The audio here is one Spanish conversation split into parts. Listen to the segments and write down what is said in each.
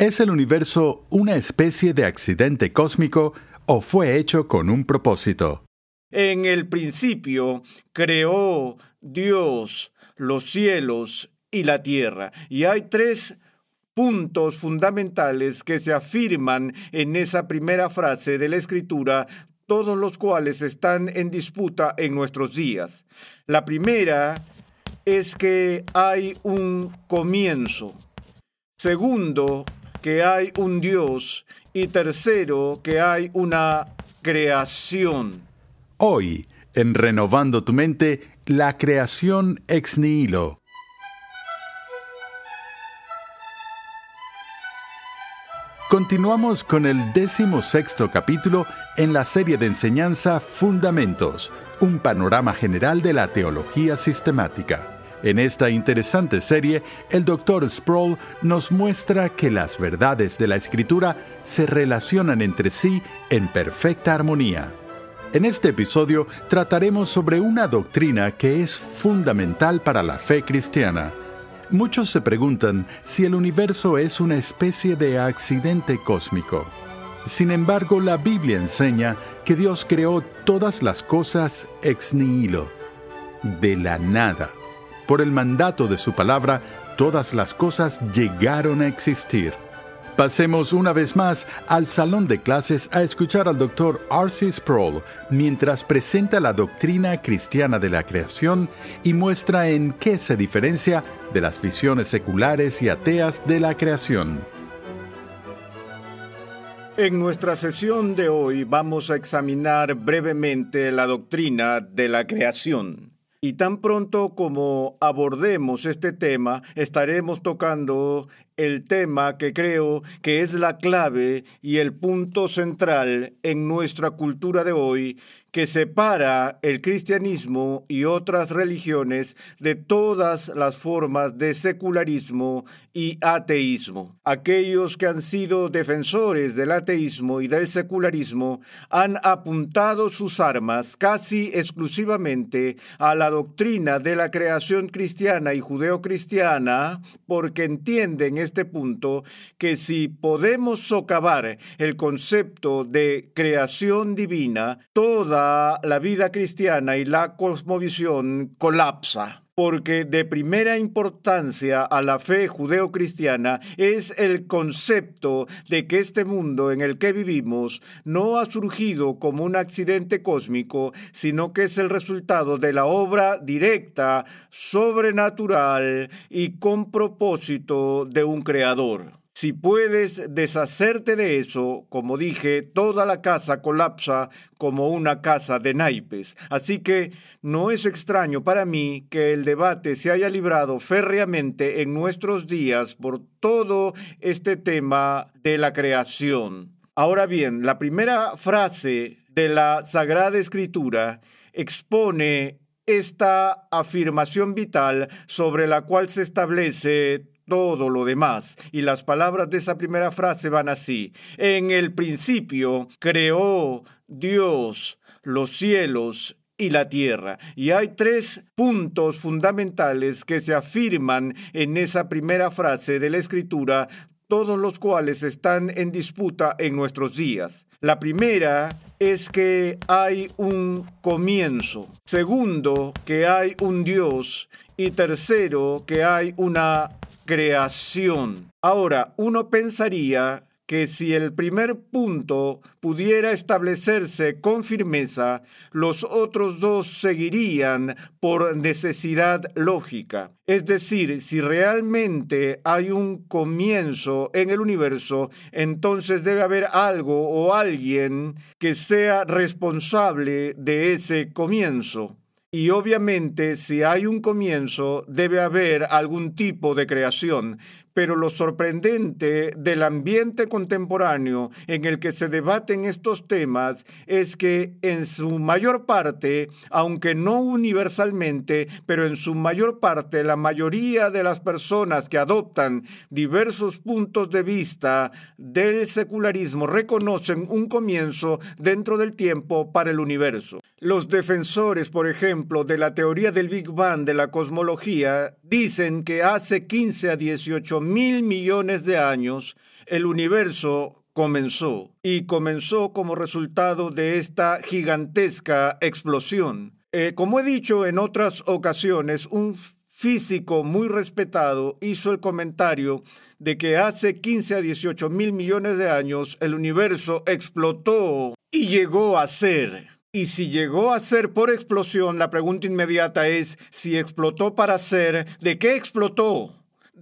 ¿Es el universo una especie de accidente cósmico o fue hecho con un propósito? En el principio creó Dios los cielos y la tierra. Y hay tres puntos fundamentales que se afirman en esa primera frase de la escritura, todos los cuales están en disputa en nuestros días. La primera es que hay un comienzo. Segundo, que hay un Dios y tercero, que hay una creación. Hoy, en Renovando tu mente, la creación ex nihilo. Continuamos con el décimo sexto capítulo en la serie de enseñanza Fundamentos, un panorama general de la teología sistemática. En esta interesante serie, el Dr. Sproul nos muestra que las verdades de la escritura se relacionan entre sí en perfecta armonía. En este episodio trataremos sobre una doctrina que es fundamental para la fe cristiana. Muchos se preguntan si el universo es una especie de accidente cósmico. Sin embargo, la Biblia enseña que Dios creó todas las cosas ex nihilo, de la nada. Por el mandato de su palabra, todas las cosas llegaron a existir. Pasemos una vez más al salón de clases a escuchar al doctor Arcy Sproul mientras presenta la doctrina cristiana de la creación y muestra en qué se diferencia de las visiones seculares y ateas de la creación. En nuestra sesión de hoy vamos a examinar brevemente la doctrina de la creación. Y tan pronto como abordemos este tema, estaremos tocando el tema que creo que es la clave y el punto central en nuestra cultura de hoy, que separa el cristianismo y otras religiones de todas las formas de secularismo y ateísmo. Aquellos que han sido defensores del ateísmo y del secularismo han apuntado sus armas casi exclusivamente a la doctrina de la creación cristiana y judeocristiana porque entienden este punto que si podemos socavar el concepto de creación divina, toda la vida cristiana y la cosmovisión colapsa porque de primera importancia a la fe judeocristiana es el concepto de que este mundo en el que vivimos no ha surgido como un accidente cósmico, sino que es el resultado de la obra directa, sobrenatural y con propósito de un creador. Si puedes deshacerte de eso, como dije, toda la casa colapsa como una casa de naipes. Así que no es extraño para mí que el debate se haya librado férreamente en nuestros días por todo este tema de la creación. Ahora bien, la primera frase de la Sagrada Escritura expone esta afirmación vital sobre la cual se establece todo lo demás. Y las palabras de esa primera frase van así. En el principio creó Dios los cielos y la tierra. Y hay tres puntos fundamentales que se afirman en esa primera frase de la escritura, todos los cuales están en disputa en nuestros días. La primera es que hay un comienzo. Segundo, que hay un Dios. Y tercero, que hay una creación. Ahora, uno pensaría que si el primer punto pudiera establecerse con firmeza, los otros dos seguirían por necesidad lógica. Es decir, si realmente hay un comienzo en el universo, entonces debe haber algo o alguien que sea responsable de ese comienzo. Y obviamente si hay un comienzo, debe haber algún tipo de creación, pero lo sorprendente del ambiente contemporáneo en el que se debaten estos temas es que en su mayor parte, aunque no universalmente, pero en su mayor parte, la mayoría de las personas que adoptan diversos puntos de vista del secularismo reconocen un comienzo dentro del tiempo para el universo. Los defensores, por ejemplo, de la teoría del Big Bang de la cosmología dicen que hace 15 a 18 mil millones de años, el universo comenzó, y comenzó como resultado de esta gigantesca explosión. Eh, como he dicho en otras ocasiones, un físico muy respetado hizo el comentario de que hace 15 a 18 mil millones de años el universo explotó y llegó a ser. Y si llegó a ser por explosión, la pregunta inmediata es, si explotó para ser, ¿de qué explotó?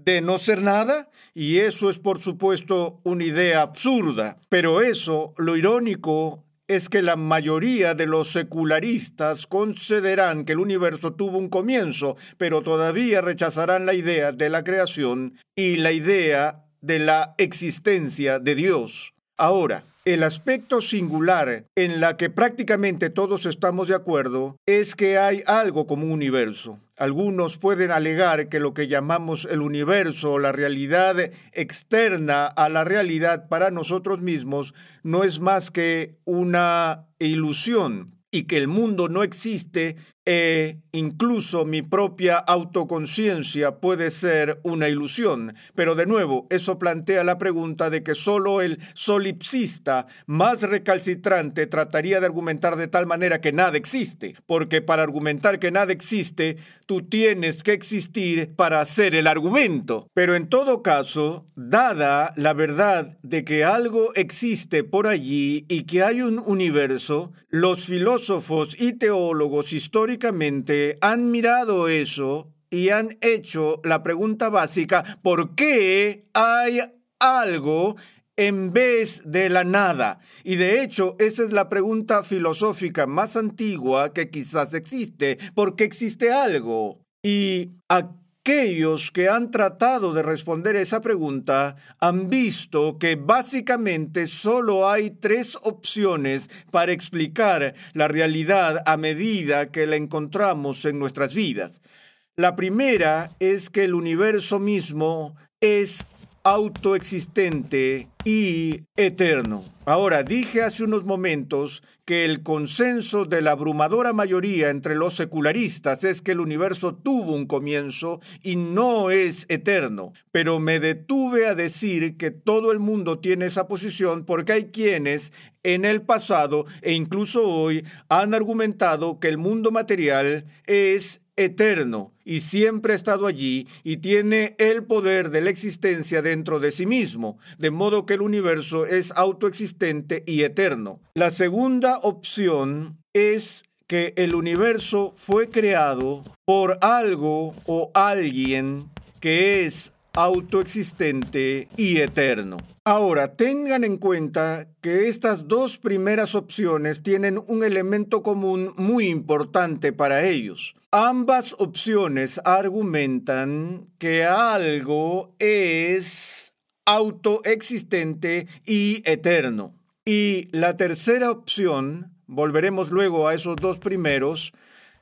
de no ser nada, y eso es por supuesto una idea absurda. Pero eso, lo irónico, es que la mayoría de los secularistas concederán que el universo tuvo un comienzo, pero todavía rechazarán la idea de la creación y la idea de la existencia de Dios. Ahora, el aspecto singular en la que prácticamente todos estamos de acuerdo es que hay algo como un universo. Algunos pueden alegar que lo que llamamos el universo, la realidad externa a la realidad para nosotros mismos, no es más que una ilusión y que el mundo no existe e incluso mi propia autoconciencia puede ser una ilusión. Pero de nuevo, eso plantea la pregunta de que solo el solipsista más recalcitrante trataría de argumentar de tal manera que nada existe, porque para argumentar que nada existe, tú tienes que existir para hacer el argumento. Pero en todo caso, dada la verdad de que algo existe por allí y que hay un universo, los filósofos y teólogos históricos han mirado eso y han hecho la pregunta básica, ¿por qué hay algo en vez de la nada? Y de hecho, esa es la pregunta filosófica más antigua que quizás existe, ¿por qué existe algo? Y aquellos que han tratado de responder esa pregunta han visto que básicamente solo hay tres opciones para explicar la realidad a medida que la encontramos en nuestras vidas. La primera es que el universo mismo es autoexistente y eterno. Ahora, dije hace unos momentos que el consenso de la abrumadora mayoría entre los secularistas es que el universo tuvo un comienzo y no es eterno, pero me detuve a decir que todo el mundo tiene esa posición porque hay quienes en el pasado e incluso hoy han argumentado que el mundo material es eterno y siempre ha estado allí y tiene el poder de la existencia dentro de sí mismo, de modo que el universo es autoexistente y eterno. La segunda opción es que el universo fue creado por algo o alguien que es autoexistente y eterno. Ahora, tengan en cuenta que estas dos primeras opciones tienen un elemento común muy importante para ellos. Ambas opciones argumentan que algo es autoexistente y eterno. Y la tercera opción, volveremos luego a esos dos primeros,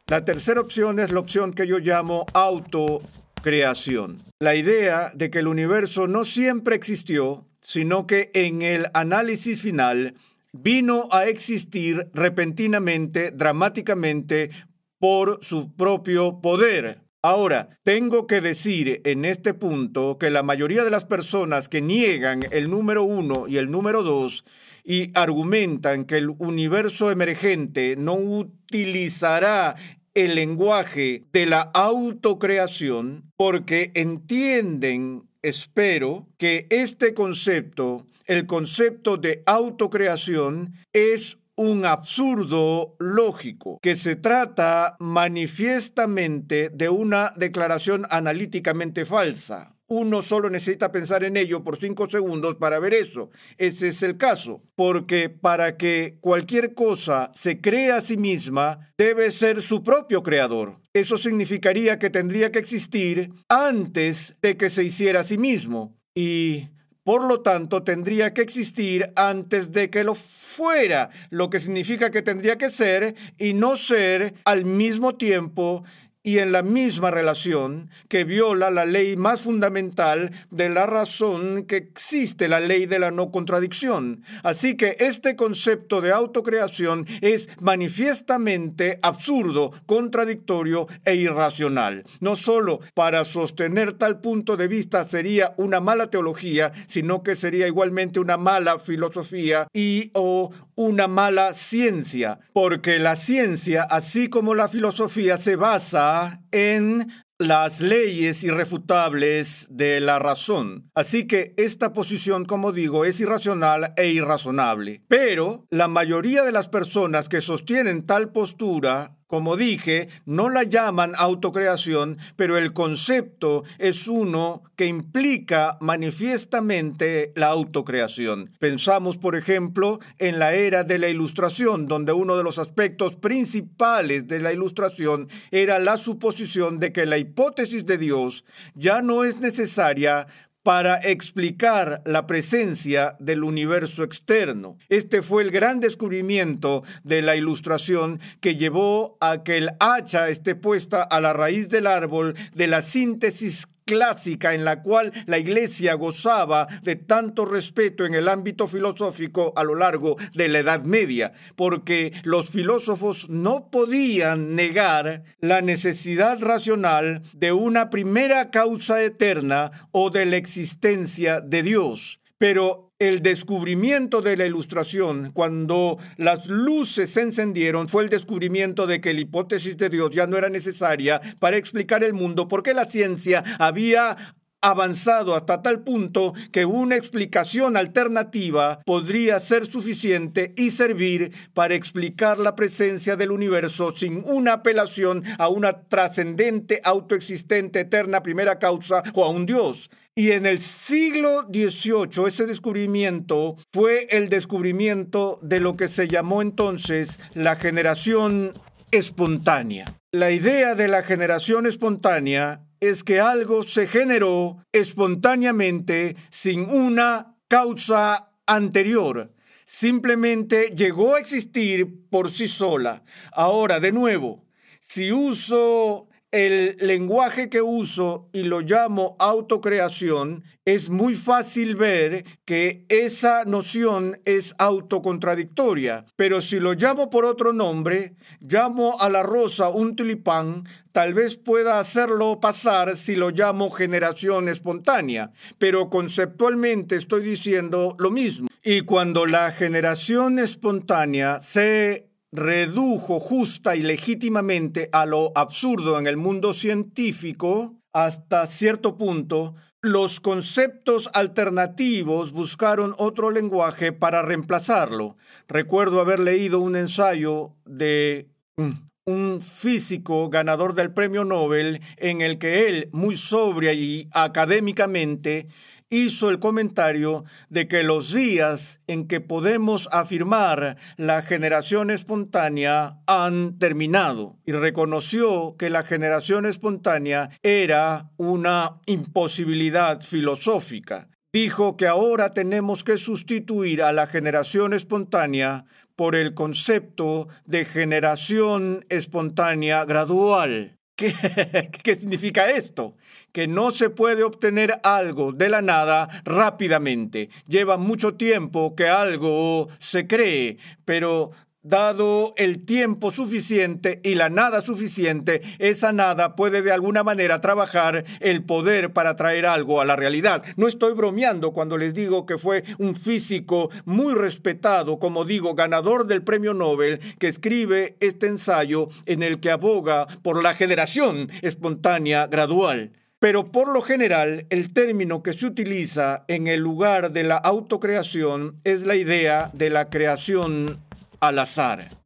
la tercera opción es la opción que yo llamo autocreación. La idea de que el universo no siempre existió, sino que en el análisis final vino a existir repentinamente, dramáticamente, por su propio poder. Ahora, tengo que decir en este punto que la mayoría de las personas que niegan el número uno y el número dos y argumentan que el universo emergente no utilizará el lenguaje de la autocreación porque entienden, espero, que este concepto, el concepto de autocreación, es un absurdo lógico, que se trata manifiestamente de una declaración analíticamente falsa. Uno solo necesita pensar en ello por cinco segundos para ver eso. Ese es el caso, porque para que cualquier cosa se cree a sí misma, debe ser su propio creador. Eso significaría que tendría que existir antes de que se hiciera a sí mismo. Y por lo tanto tendría que existir antes de que lo fuera, lo que significa que tendría que ser y no ser al mismo tiempo y en la misma relación que viola la ley más fundamental de la razón que existe la ley de la no contradicción. Así que este concepto de autocreación es manifiestamente absurdo, contradictorio e irracional. No solo para sostener tal punto de vista sería una mala teología, sino que sería igualmente una mala filosofía y o una mala ciencia, porque la ciencia, así como la filosofía, se basa en las leyes irrefutables de la razón. Así que esta posición, como digo, es irracional e irrazonable. Pero la mayoría de las personas que sostienen tal postura como dije, no la llaman autocreación, pero el concepto es uno que implica manifiestamente la autocreación. Pensamos, por ejemplo, en la era de la ilustración, donde uno de los aspectos principales de la ilustración era la suposición de que la hipótesis de Dios ya no es necesaria para explicar la presencia del universo externo. Este fue el gran descubrimiento de la ilustración que llevó a que el hacha esté puesta a la raíz del árbol de la síntesis clásica en la cual la Iglesia gozaba de tanto respeto en el ámbito filosófico a lo largo de la Edad Media, porque los filósofos no podían negar la necesidad racional de una primera causa eterna o de la existencia de Dios. Pero el descubrimiento de la ilustración, cuando las luces se encendieron, fue el descubrimiento de que la hipótesis de Dios ya no era necesaria para explicar el mundo, porque la ciencia había avanzado hasta tal punto que una explicación alternativa podría ser suficiente y servir para explicar la presencia del universo sin una apelación a una trascendente, autoexistente, eterna primera causa o a un Dios. Y en el siglo XVIII ese descubrimiento fue el descubrimiento de lo que se llamó entonces la generación espontánea. La idea de la generación espontánea es que algo se generó espontáneamente sin una causa anterior. Simplemente llegó a existir por sí sola. Ahora, de nuevo, si uso el lenguaje que uso y lo llamo autocreación, es muy fácil ver que esa noción es autocontradictoria. Pero si lo llamo por otro nombre, llamo a la rosa un tulipán, tal vez pueda hacerlo pasar si lo llamo generación espontánea. Pero conceptualmente estoy diciendo lo mismo. Y cuando la generación espontánea se redujo justa y legítimamente a lo absurdo en el mundo científico, hasta cierto punto, los conceptos alternativos buscaron otro lenguaje para reemplazarlo. Recuerdo haber leído un ensayo de mm, un físico ganador del premio Nobel en el que él, muy sobria y académicamente, hizo el comentario de que los días en que podemos afirmar la generación espontánea han terminado y reconoció que la generación espontánea era una imposibilidad filosófica. Dijo que ahora tenemos que sustituir a la generación espontánea por el concepto de generación espontánea gradual ¿Qué, significa esto? Que no se puede obtener algo de la nada rápidamente. Lleva mucho tiempo que algo se cree, pero Dado el tiempo suficiente y la nada suficiente, esa nada puede de alguna manera trabajar el poder para traer algo a la realidad. No estoy bromeando cuando les digo que fue un físico muy respetado, como digo, ganador del premio Nobel, que escribe este ensayo en el que aboga por la generación espontánea gradual. Pero por lo general, el término que se utiliza en el lugar de la autocreación es la idea de la creación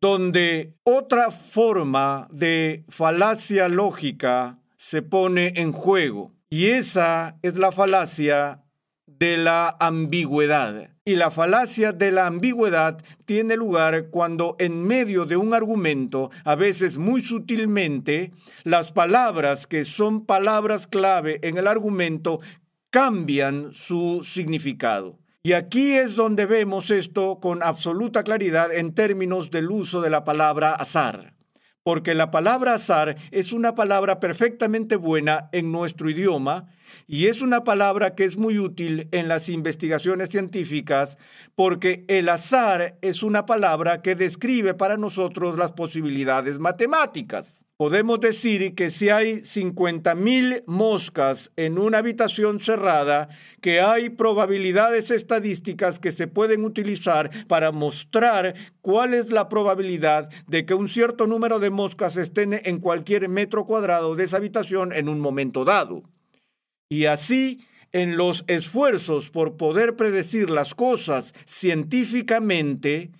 donde otra forma de falacia lógica se pone en juego. Y esa es la falacia de la ambigüedad. Y la falacia de la ambigüedad tiene lugar cuando en medio de un argumento, a veces muy sutilmente, las palabras que son palabras clave en el argumento cambian su significado. Y aquí es donde vemos esto con absoluta claridad en términos del uso de la palabra azar, porque la palabra azar es una palabra perfectamente buena en nuestro idioma y es una palabra que es muy útil en las investigaciones científicas porque el azar es una palabra que describe para nosotros las posibilidades matemáticas. Podemos decir que si hay 50.000 moscas en una habitación cerrada, que hay probabilidades estadísticas que se pueden utilizar para mostrar cuál es la probabilidad de que un cierto número de moscas estén en cualquier metro cuadrado de esa habitación en un momento dado. Y así, en los esfuerzos por poder predecir las cosas científicamente,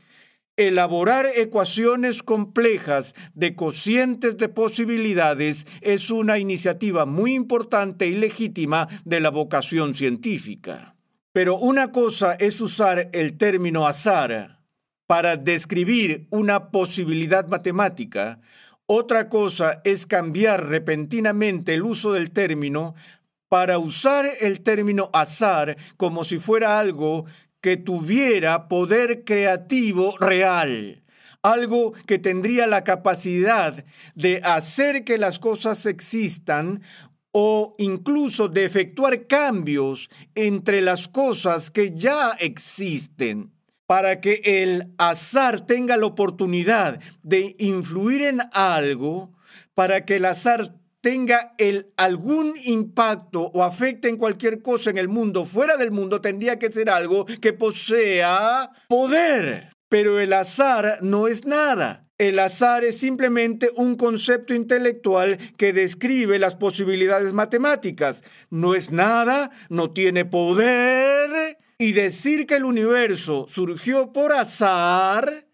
elaborar ecuaciones complejas de cocientes de posibilidades es una iniciativa muy importante y legítima de la vocación científica. Pero una cosa es usar el término azar para describir una posibilidad matemática, otra cosa es cambiar repentinamente el uso del término para usar el término azar como si fuera algo que tuviera poder creativo real, algo que tendría la capacidad de hacer que las cosas existan o incluso de efectuar cambios entre las cosas que ya existen para que el azar tenga la oportunidad de influir en algo, para que el azar tenga el, algún impacto o afecte en cualquier cosa en el mundo, fuera del mundo, tendría que ser algo que posea poder. Pero el azar no es nada. El azar es simplemente un concepto intelectual que describe las posibilidades matemáticas. No es nada, no tiene poder. Y decir que el universo surgió por azar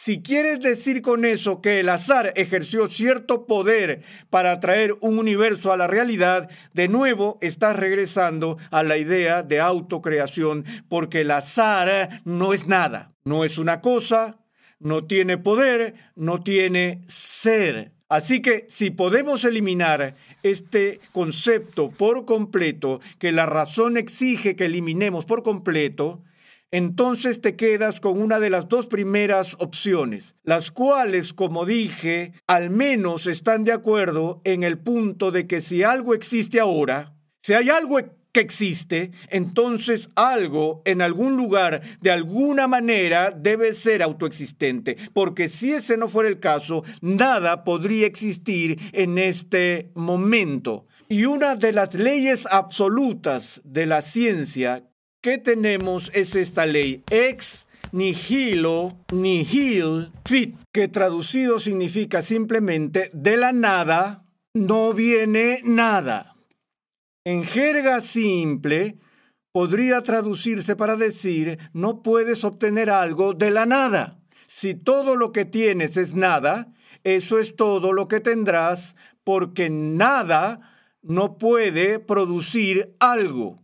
si quieres decir con eso que el azar ejerció cierto poder para traer un universo a la realidad, de nuevo estás regresando a la idea de autocreación, porque el azar no es nada, no es una cosa, no tiene poder, no tiene ser. Así que si podemos eliminar este concepto por completo, que la razón exige que eliminemos por completo, entonces te quedas con una de las dos primeras opciones, las cuales, como dije, al menos están de acuerdo en el punto de que si algo existe ahora, si hay algo e-, que existe, entonces algo en algún lugar, de alguna manera, debe ser autoexistente, porque si ese no fuera el caso, nada podría existir en este momento. Y una de las leyes absolutas de la ciencia ¿Qué tenemos es esta ley ex nihilo, nihil, fit, que traducido significa simplemente de la nada no viene nada. En jerga simple, podría traducirse para decir no puedes obtener algo de la nada. Si todo lo que tienes es nada, eso es todo lo que tendrás porque nada no puede producir algo.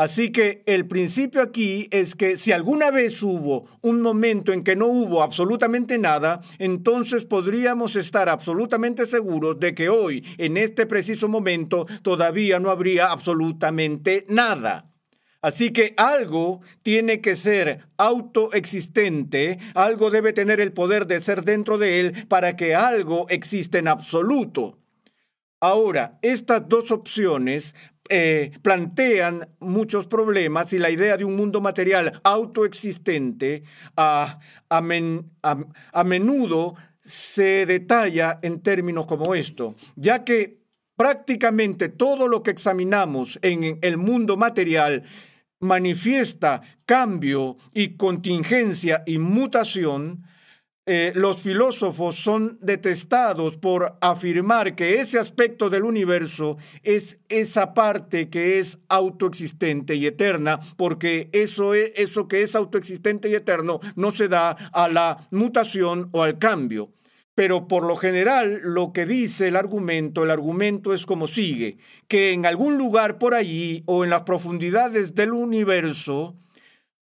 Así que el principio aquí es que si alguna vez hubo un momento en que no hubo absolutamente nada, entonces podríamos estar absolutamente seguros de que hoy, en este preciso momento, todavía no habría absolutamente nada. Así que algo tiene que ser autoexistente, algo debe tener el poder de ser dentro de él para que algo exista en absoluto. Ahora, estas dos opciones eh, plantean muchos problemas y la idea de un mundo material autoexistente a, a menudo se detalla en términos como esto, ya que prácticamente todo lo que examinamos en el mundo material manifiesta cambio y contingencia y mutación, eh, los filósofos son detestados por afirmar que ese aspecto del universo es esa parte que es autoexistente y eterna, porque eso, es, eso que es autoexistente y eterno no se da a la mutación o al cambio. Pero por lo general lo que dice el argumento, el argumento es como sigue, que en algún lugar por allí o en las profundidades del universo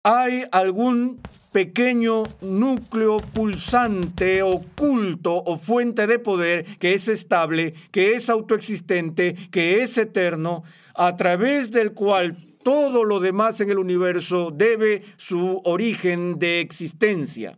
hay algún pequeño núcleo pulsante, oculto o fuente de poder que es estable, que es autoexistente, que es eterno, a través del cual todo lo demás en el universo debe su origen de existencia.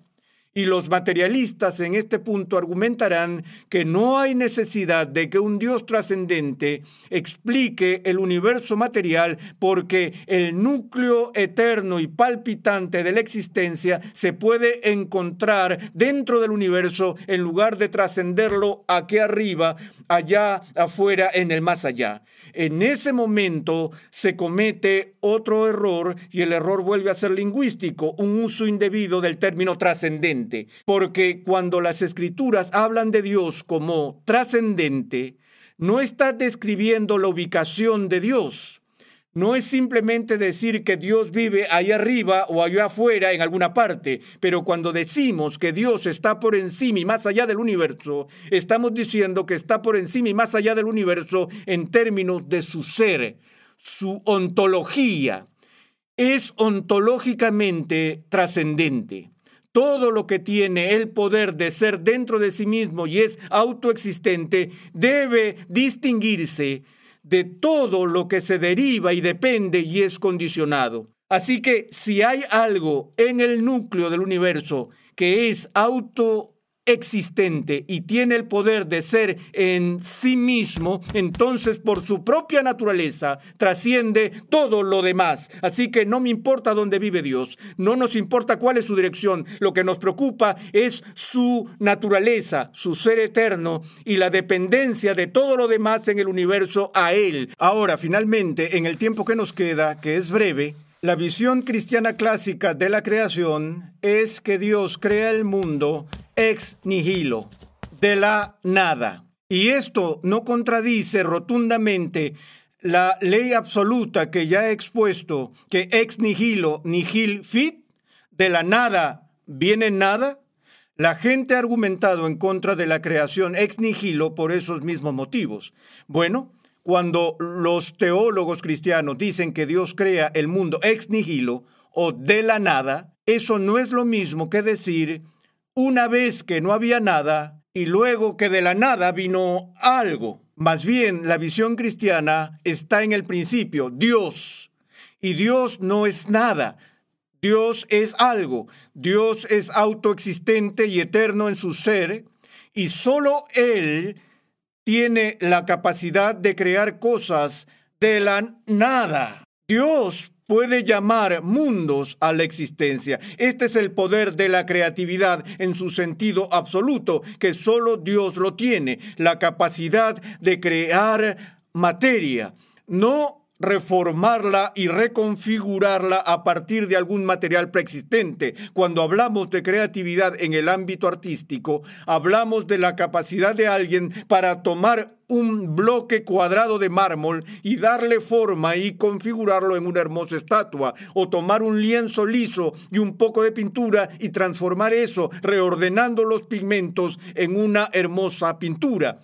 Y los materialistas en este punto argumentarán que no hay necesidad de que un Dios trascendente explique el universo material porque el núcleo eterno y palpitante de la existencia se puede encontrar dentro del universo en lugar de trascenderlo aquí arriba, allá afuera, en el más allá. En ese momento se comete otro error y el error vuelve a ser lingüístico, un uso indebido del término trascendente porque cuando las escrituras hablan de Dios como trascendente, no está describiendo la ubicación de Dios. No es simplemente decir que Dios vive ahí arriba o allá afuera en alguna parte, pero cuando decimos que Dios está por encima y más allá del universo, estamos diciendo que está por encima y más allá del universo en términos de su ser, su ontología. Es ontológicamente trascendente todo lo que tiene el poder de ser dentro de sí mismo y es autoexistente, debe distinguirse de todo lo que se deriva y depende y es condicionado. Así que si hay algo en el núcleo del universo que es auto existente y tiene el poder de ser en sí mismo, entonces por su propia naturaleza trasciende todo lo demás. Así que no me importa dónde vive Dios, no nos importa cuál es su dirección, lo que nos preocupa es su naturaleza, su ser eterno y la dependencia de todo lo demás en el universo a Él. Ahora, finalmente, en el tiempo que nos queda, que es breve, la visión cristiana clásica de la creación es que Dios crea el mundo ex nihilo, de la nada. Y esto no contradice rotundamente la ley absoluta que ya he expuesto, que ex nihilo, nihil fit, de la nada viene nada. La gente ha argumentado en contra de la creación ex nihilo por esos mismos motivos. Bueno, cuando los teólogos cristianos dicen que Dios crea el mundo ex nihilo o de la nada, eso no es lo mismo que decir una vez que no había nada y luego que de la nada vino algo. Más bien, la visión cristiana está en el principio, Dios. Y Dios no es nada, Dios es algo, Dios es autoexistente y eterno en su ser, y solo Él tiene la capacidad de crear cosas de la nada. Dios puede llamar mundos a la existencia. Este es el poder de la creatividad en su sentido absoluto, que solo Dios lo tiene, la capacidad de crear materia. No reformarla y reconfigurarla a partir de algún material preexistente. Cuando hablamos de creatividad en el ámbito artístico, hablamos de la capacidad de alguien para tomar un bloque cuadrado de mármol y darle forma y configurarlo en una hermosa estatua, o tomar un lienzo liso y un poco de pintura y transformar eso, reordenando los pigmentos en una hermosa pintura.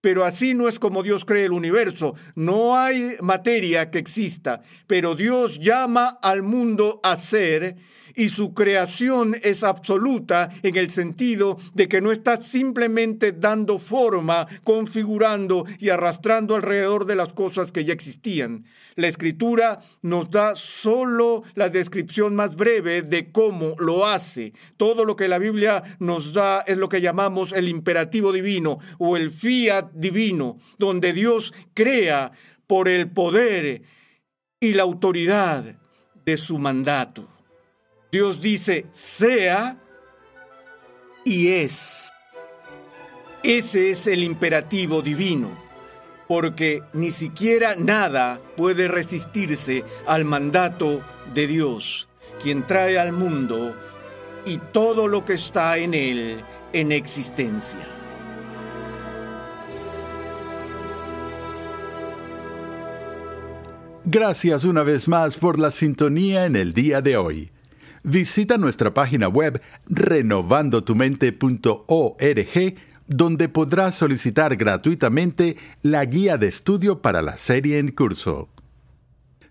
Pero así no es como Dios cree el universo. No hay materia que exista, pero Dios llama al mundo a ser y su creación es absoluta en el sentido de que no está simplemente dando forma, configurando y arrastrando alrededor de las cosas que ya existían. La escritura nos da solo la descripción más breve de cómo lo hace. Todo lo que la Biblia nos da es lo que llamamos el imperativo divino o el fiat divino, donde Dios crea por el poder y la autoridad de su mandato. Dios dice sea y es. Ese es el imperativo divino, porque ni siquiera nada puede resistirse al mandato de Dios, quien trae al mundo y todo lo que está en él en existencia. Gracias una vez más por la sintonía en el día de hoy. Visita nuestra página web renovandotumente.org donde podrás solicitar gratuitamente la guía de estudio para la serie en curso.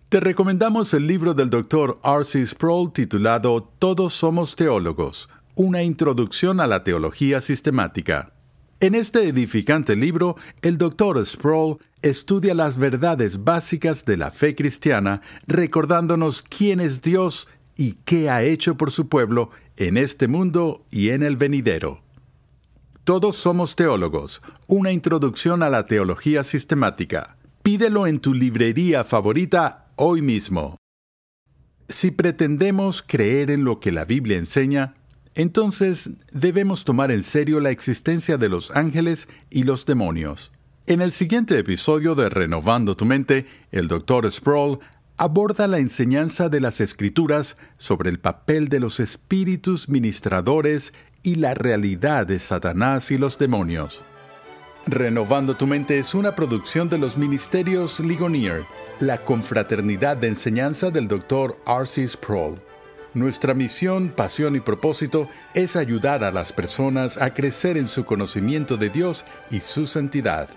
Te recomendamos el libro del doctor R.C. Sproul titulado Todos somos teólogos, una introducción a la teología sistemática. En este edificante libro, el doctor Sproul estudia las verdades básicas de la fe cristiana, recordándonos quién es Dios y qué ha hecho por su pueblo en este mundo y en el venidero. Todos somos teólogos, una introducción a la teología sistemática. Pídelo en tu librería favorita hoy mismo. Si pretendemos creer en lo que la Biblia enseña, entonces debemos tomar en serio la existencia de los ángeles y los demonios. En el siguiente episodio de Renovando tu Mente, el Dr. Sproul aborda la enseñanza de las escrituras sobre el papel de los espíritus ministradores y la realidad de Satanás y los demonios. Renovando tu mente es una producción de los ministerios Ligonier, la confraternidad de enseñanza del Dr. Arcis Sproul. Nuestra misión, pasión y propósito es ayudar a las personas a crecer en su conocimiento de Dios y su santidad.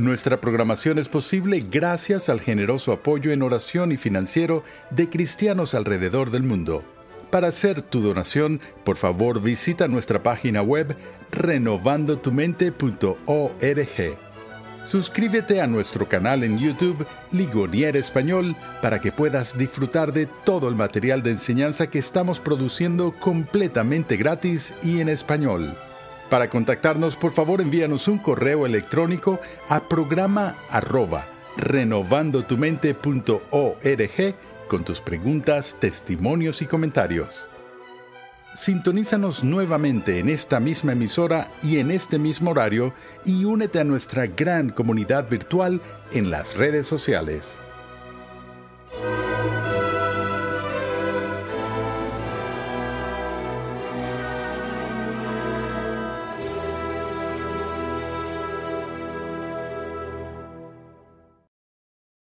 Nuestra programación es posible gracias al generoso apoyo en oración y financiero de cristianos alrededor del mundo. Para hacer tu donación, por favor visita nuestra página web renovandotumente.org. Suscríbete a nuestro canal en YouTube Ligonier Español para que puedas disfrutar de todo el material de enseñanza que estamos produciendo completamente gratis y en español. Para contactarnos, por favor, envíanos un correo electrónico a programa renovandotumente.org con tus preguntas, testimonios y comentarios. Sintonízanos nuevamente en esta misma emisora y en este mismo horario y únete a nuestra gran comunidad virtual en las redes sociales.